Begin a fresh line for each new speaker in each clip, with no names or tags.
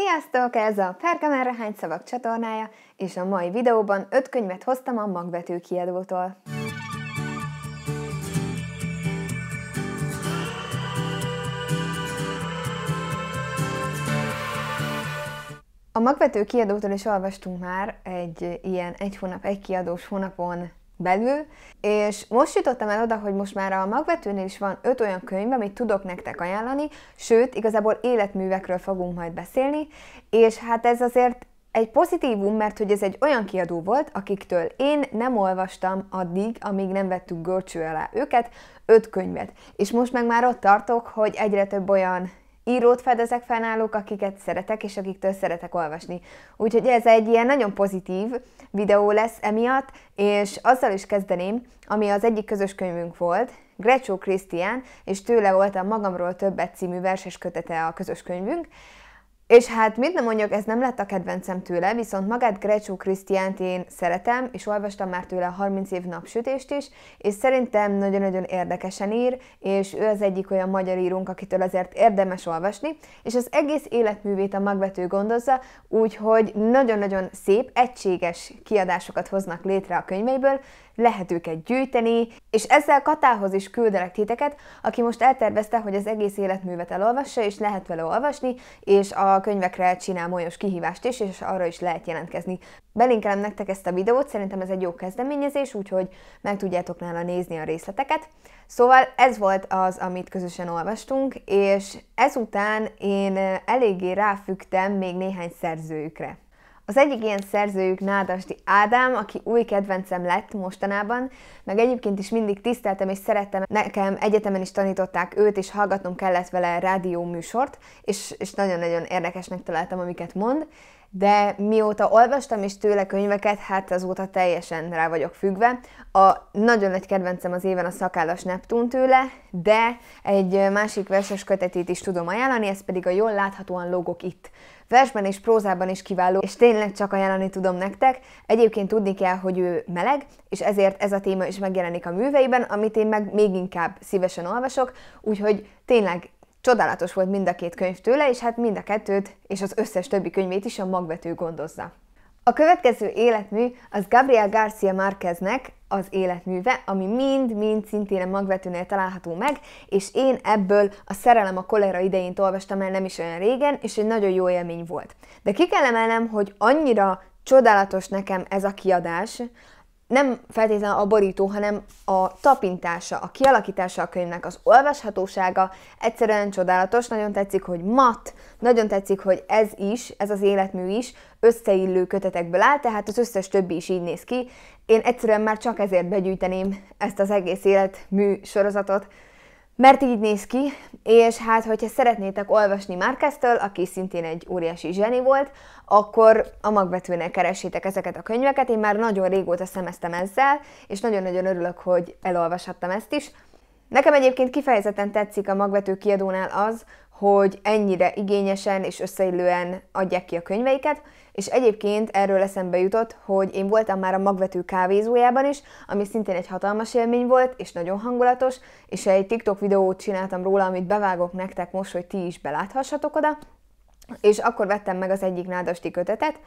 Sziasztok! Ez a Perkamerre hány szavak csatornája, és a mai videóban öt könyvet hoztam a magvető kiadótól. A magvető kiadótól is olvastunk már egy ilyen egy hónap, egy kiadós hónapon belül, és most jutottam el oda, hogy most már a magvetőnél is van öt olyan könyv, amit tudok nektek ajánlani, sőt, igazából életművekről fogunk majd beszélni, és hát ez azért egy pozitívum, mert hogy ez egy olyan kiadó volt, akiktől én nem olvastam addig, amíg nem vettük görcső alá őket, öt könyvet. És most meg már ott tartok, hogy egyre több olyan írót fedezek fel náluk, akiket szeretek, és akiktől szeretek olvasni. Úgyhogy ez egy ilyen nagyon pozitív videó lesz emiatt, és azzal is kezdeném, ami az egyik közös könyvünk volt, Grecsó Krisztián, és tőle volt a Magamról többet című verses kötete a közös könyvünk, és hát mit nem mondjak, ez nem lett a kedvencem tőle, viszont magát Grecsó Krisztiánt én szeretem, és olvastam már tőle a 30 év napsütést is, és szerintem nagyon-nagyon érdekesen ír, és ő az egyik olyan magyar írónk, akitől azért érdemes olvasni, és az egész életművét a magvető gondozza, úgyhogy nagyon-nagyon szép, egységes kiadásokat hoznak létre a könyveiből, lehet őket gyűjteni, és ezzel Katához is küldelek titeket, aki most eltervezte, hogy az egész életművet elolvassa, és lehet vele olvasni, és a könyvekre csinál olyos kihívást is, és arra is lehet jelentkezni. Belinkelem nektek ezt a videót, szerintem ez egy jó kezdeményezés, úgyhogy meg tudjátok nála nézni a részleteket. Szóval ez volt az, amit közösen olvastunk, és ezután én eléggé ráfügtem még néhány szerzőjükre. Az egyik ilyen szerzőjük Nádasdi Ádám, aki új kedvencem lett mostanában, meg egyébként is mindig tiszteltem és szerettem, nekem egyetemen is tanították őt, és hallgatnom kellett vele rádió műsort, és, és nagyon-nagyon érdekesnek találtam, amiket mond, de mióta olvastam is tőle könyveket, hát azóta teljesen rá vagyok függve. A nagyon nagy kedvencem az éven a szakállas Neptun tőle, de egy másik verses kötetét is tudom ajánlani, ez pedig a Jól láthatóan logok itt. Versben és prózában is kiváló, és tényleg csak ajánlani tudom nektek. Egyébként tudni kell, hogy ő meleg, és ezért ez a téma is megjelenik a műveiben, amit én meg még inkább szívesen olvasok, úgyhogy tényleg Csodálatos volt mind a két könyv tőle, és hát mind a kettőt és az összes többi könyvét is a magvető gondozza. A következő életmű az Gabriel Garcia Márqueznek az életműve, ami mind-mind szintén a magvetőnél található meg, és én ebből a Szerelem a kolera idején olvastam el nem is olyan régen, és egy nagyon jó élmény volt. De ki kell emelnem, hogy annyira csodálatos nekem ez a kiadás, nem feltétlenül a borító, hanem a tapintása, a kialakítása a könyvnek, az olvashatósága egyszerűen csodálatos, nagyon tetszik, hogy mat, nagyon tetszik, hogy ez is, ez az életmű is összeillő kötetekből áll, tehát az összes többi is így néz ki. Én egyszerűen már csak ezért begyűjteném ezt az egész életmű sorozatot, mert így néz ki, és hát, hogyha szeretnétek olvasni Márkeztől, aki szintén egy óriási zseni volt, akkor a magbetűnél keresétek ezeket a könyveket. Én már nagyon régóta szemeztem ezzel, és nagyon-nagyon örülök, hogy elolvashattam ezt is. Nekem egyébként kifejezetten tetszik a magvető kiadónál az, hogy ennyire igényesen és összeillően adják ki a könyveiket, és egyébként erről eszembe jutott, hogy én voltam már a magvető kávézójában is, ami szintén egy hatalmas élmény volt, és nagyon hangulatos, és egy TikTok videót csináltam róla, amit bevágok nektek most, hogy ti is beláthassatok oda, és akkor vettem meg az egyik nádasti kötetet,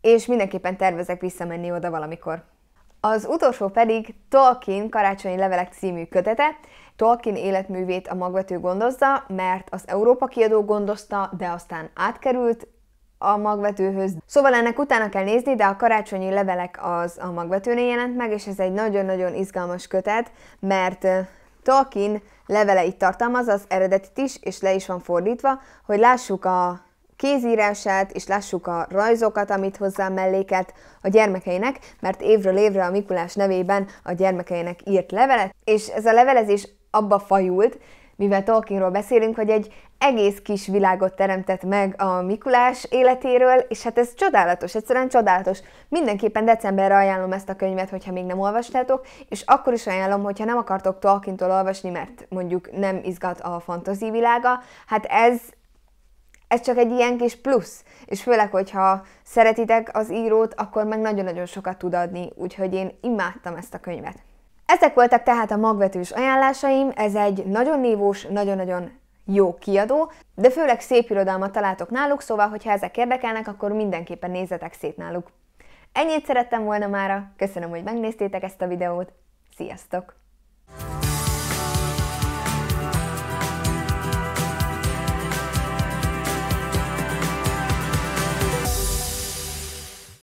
és mindenképpen tervezek visszamenni oda valamikor. Az utolsó pedig Tolkien karácsonyi levelek című kötete, Tolkien életművét a magvető gondozza, mert az Európa kiadó gondozta, de aztán átkerült a magvetőhöz. Szóval ennek utána kell nézni, de a karácsonyi levelek az a magvetőnél jelent meg, és ez egy nagyon-nagyon izgalmas kötet, mert Tolkien leveleit tartalmaz, az eredetit is, és le is van fordítva, hogy lássuk a kézírását, és lássuk a rajzokat, amit hozzá melléket a gyermekeinek, mert évről évre a Mikulás nevében a gyermekeinek írt levelet, és ez a levelezés abba fajult, mivel Tolkienról beszélünk, hogy egy egész kis világot teremtett meg a Mikulás életéről, és hát ez csodálatos, egyszerűen csodálatos. Mindenképpen decemberre ajánlom ezt a könyvet, hogyha még nem olvastátok, és akkor is ajánlom, hogyha nem akartok Tolkientól olvasni, mert mondjuk nem izgat a fantazi világa, hát ez, ez csak egy ilyen kis plusz, és főleg, hogyha szeretitek az írót, akkor meg nagyon-nagyon sokat tud adni, úgyhogy én imádtam ezt a könyvet. Ezek voltak tehát a magvetős ajánlásaim, ez egy nagyon névós, nagyon-nagyon jó kiadó, de főleg szép irodalmat találtok náluk, szóval, hogyha ezek érdekelnek, akkor mindenképpen nézzetek szét náluk. Ennyit szerettem volna mára, köszönöm, hogy megnéztétek ezt a videót, sziasztok!